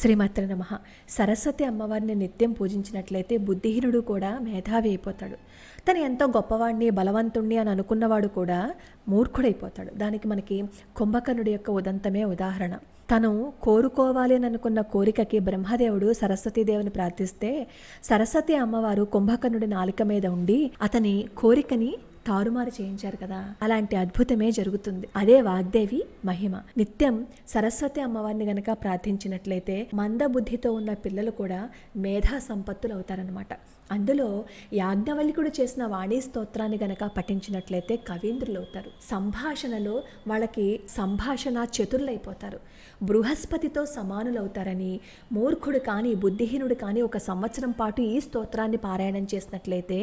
శ్రీమాత్ర నమ సరస్వతి అమ్మవారిని నిత్యం పూజించినట్లయితే బుద్ధిహీనుడు కూడా మేధావి అయిపోతాడు తను ఎంతో గొప్పవాడిని బలవంతుణ్ణి అని అనుకున్నవాడు కూడా మూర్ఖుడైపోతాడు దానికి మనకి కుంభకర్ణుడి యొక్క ఉదంతమే ఉదాహరణ తను కోరుకోవాలి అని అనుకున్న కోరికకి బ్రహ్మదేవుడు దేవుని ప్రార్థిస్తే సరస్వతి అమ్మవారు కుంభకర్ణుడి నాలిక మీద ఉండి అతని కోరికని తారుమారు చేయించారు కదా అలాంటి అద్భుతమే జరుగుతుంది అదే వాగ్దేవి మహిమ నిత్యం సరస్వతి అమ్మవారిని గనక ప్రార్థించినట్లయితే మందబుద్ధితో ఉన్న పిల్లలు కూడా మేధా సంపత్తులు అవుతారనమాట అందులో యాజ్ఞవల్లికుడు చేసిన వాణి స్తోత్రాన్ని గనక పఠించినట్లయితే కవీంద్రులు అవుతారు సంభాషణలో వాళ్ళకి సంభాషణ చతురులైపోతారు బృహస్పతితో సమానులవుతారని మూర్ఖుడు కానీ బుద్ధిహీనుడు కానీ ఒక సంవత్సరం పాటు ఈ స్తోత్రాన్ని పారాయణం చేసినట్లయితే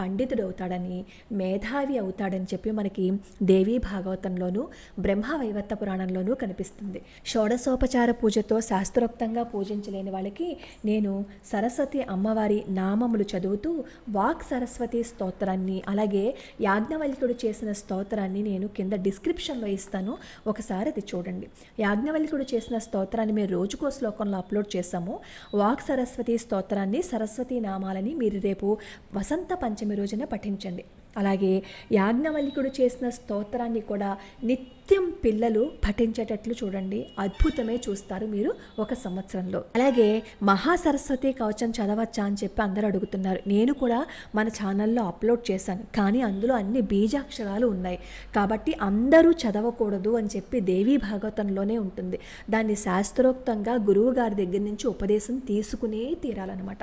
పండితుడవుతాడని మేధా మేధావి అవుతాడని చెప్పి మనకి దేవీ భాగవతంలోనూ బ్రహ్మ వైవత్త పురాణంలోనూ కనిపిస్తుంది షోడశోపచార పూజతో శాస్త్రోక్తంగా పూజించలేని వాళ్ళకి నేను సరస్వతి అమ్మవారి నామములు చదువుతూ వాక్ సరస్వతి స్తోత్రాన్ని అలాగే యాజ్ఞవల్కుడు చేసిన స్తోత్రాన్ని నేను కింద డిస్క్రిప్షన్లో ఇస్తాను ఒకసారి అది చూడండి యాజ్ఞవల్కుడు చేసిన స్తోత్రాన్ని మేము రోజుకో శ్లోకంలో అప్లోడ్ చేశాము వాక్ సరస్వతి స్తోత్రాన్ని సరస్వతి నామాలని మీరు రేపు వసంత పంచమి రోజున పఠించండి అలాగే యాజ్ఞవల్లికుడు చేసిన స్తోత్రాన్ని కూడా నిత్యం పిల్లలు పఠించేటట్లు చూడండి అద్భుతమే చూస్తారు మీరు ఒక సంవత్సరంలో అలాగే మహాసరస్వతి కవచం చదవచ్చా అని చెప్పి అందరూ అడుగుతున్నారు నేను కూడా మన ఛానల్లో అప్లోడ్ చేశాను కానీ అందులో అన్ని బీజాక్షరాలు ఉన్నాయి కాబట్టి అందరూ చదవకూడదు అని చెప్పి దేవీ భాగవతంలోనే ఉంటుంది దాన్ని శాస్త్రోక్తంగా గురువు గారి దగ్గర నుంచి ఉపదేశం తీసుకునే తీరాలన్నమాట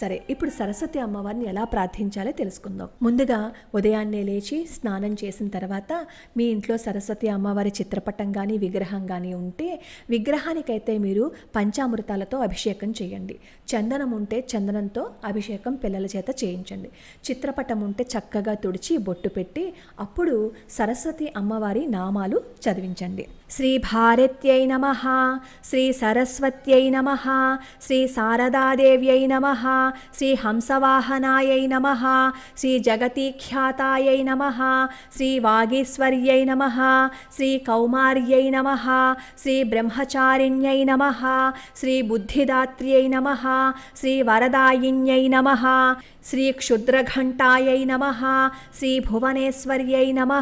సరే ఇప్పుడు సరస్వతి అమ్మవారిని ఎలా ప్రార్థించాలో తెలుసుకుందాం ముందుగా ఉదయాన్నే లేచి స్నానం చేసిన తర్వాత మీ ఇంట్లో సరస్వతి అమ్మవారి చిత్రపటం కానీ విగ్రహం కానీ ఉంటే విగ్రహానికైతే మీరు పంచామృతాలతో అభిషేకం చేయండి చందనం ఉంటే చందనంతో అభిషేకం పిల్లల చేత చేయించండి చిత్రపటం ఉంటే చక్కగా తుడిచి బొట్టు పెట్టి అప్పుడు సరస్వతి అమ్మవారి నామాలు చదివించండి श्री श्री भारत नम सरस्वत श्रीभारत्यै नमः नम श्री श्रीशारदादेव्यै नम श्री नमः नम श्री ब्रह्मचारिण्य नम श्री नमः नम श्री श्रीबुद्धिदात्र्यै नम श्री नमः नम श्री भुवनेश्वर्य नम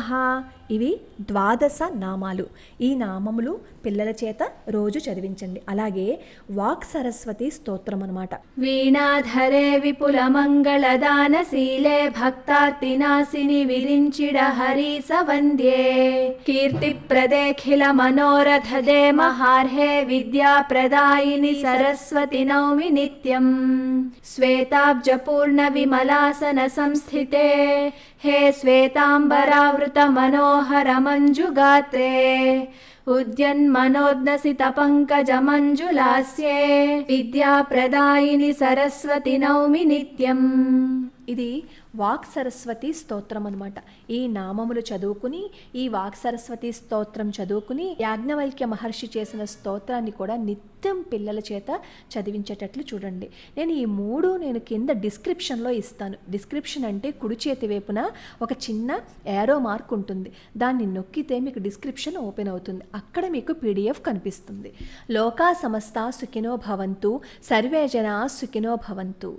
ఇవి ద్వాదశ నామాలు ఈ నామములు పిల్లల చేత రోజు చదివించండి అలాగే వాక్ సరస్వతి స్తోత్రం అనమాట వీణాధరే విపుల మంగళ మంగళదానశీలే భక్తార్తినాశిని విరించిడ హరి సవంద్యే కీర్తి ప్రదేఖిల మనోరథ దే మహార్హే విద్యా ప్రదాయిని సరస్వతి నౌమి నిత్యం శ్వేతాబ్జపూర్ణ విమలాసన సంస్థితే हे श्वेताम्बरावृत मनोहरमञ्जुगाते उद्यन् मनो तपङ्कज मञ्जुलास्ये विद्याप्रदायिनि सरस्वति नौमि नित्यम् ఇది వాక్ సరస్వతి స్తోత్రం అనమాట ఈ నామములు చదువుకుని ఈ వాక్ సరస్వతి స్తోత్రం చదువుకుని యాజ్ఞవల్క్య మహర్షి చేసిన స్తోత్రాన్ని కూడా నిత్యం పిల్లల చేత చదివించేటట్లు చూడండి నేను ఈ మూడు నేను కింద డిస్క్రిప్షన్లో ఇస్తాను డిస్క్రిప్షన్ అంటే కుడి చేతి వైపున ఒక చిన్న యారో మార్క్ ఉంటుంది దాన్ని నొక్కితే మీకు డిస్క్రిప్షన్ ఓపెన్ అవుతుంది అక్కడ మీకు పీడిఎఫ్ కనిపిస్తుంది లోకా సమస్త సుఖినో భవంతు సర్వే జనా సుఖినో భవంతు